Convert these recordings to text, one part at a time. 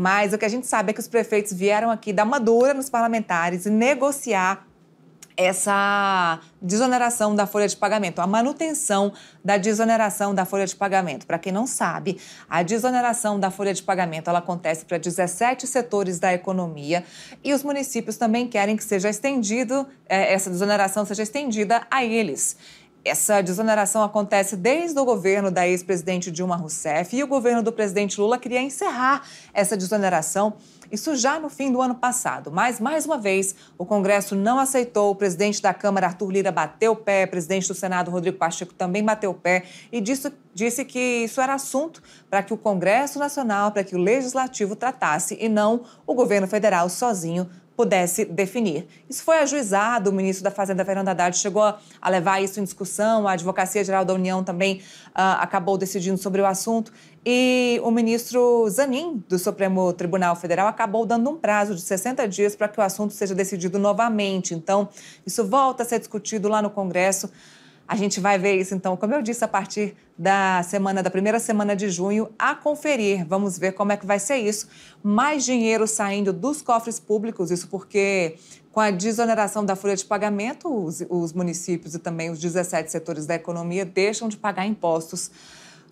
Mas o que a gente sabe é que os prefeitos vieram aqui dar uma dura nos parlamentares e negociar essa desoneração da folha de pagamento, a manutenção da desoneração da folha de pagamento. Para quem não sabe, a desoneração da folha de pagamento ela acontece para 17 setores da economia e os municípios também querem que seja estendido é, essa desoneração seja estendida a eles. Essa desoneração acontece desde o governo da ex-presidente Dilma Rousseff e o governo do presidente Lula queria encerrar essa desoneração, isso já no fim do ano passado. Mas, mais uma vez, o Congresso não aceitou. O presidente da Câmara, Arthur Lira, bateu o pé, o presidente do Senado, Rodrigo Pacheco, também bateu o pé e disse, disse que isso era assunto para que o Congresso Nacional, para que o Legislativo tratasse e não o governo federal sozinho pudesse definir. Isso foi ajuizado, o ministro da Fazenda, Fernando Haddad, chegou a levar isso em discussão, a Advocacia Geral da União também uh, acabou decidindo sobre o assunto, e o ministro Zanin, do Supremo Tribunal Federal, acabou dando um prazo de 60 dias para que o assunto seja decidido novamente. Então, isso volta a ser discutido lá no Congresso. A gente vai ver isso, então, como eu disse, a partir da semana, da primeira semana de junho, a conferir. Vamos ver como é que vai ser isso. Mais dinheiro saindo dos cofres públicos, isso porque com a desoneração da folha de pagamento, os, os municípios e também os 17 setores da economia deixam de pagar impostos.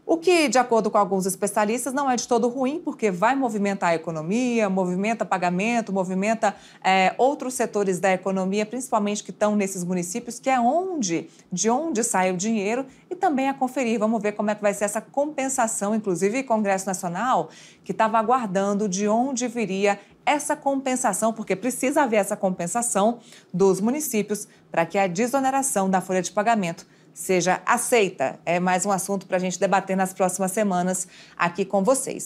O que, de acordo com alguns especialistas, não é de todo ruim, porque vai movimentar a economia, movimenta pagamento, movimenta é, outros setores da economia, principalmente que estão nesses municípios, que é onde, de onde sai o dinheiro, e também a conferir. Vamos ver como é que vai ser essa compensação, inclusive Congresso Nacional, que estava aguardando de onde viria essa compensação, porque precisa haver essa compensação dos municípios para que a desoneração da folha de pagamento seja aceita. É mais um assunto para a gente debater nas próximas semanas aqui com vocês.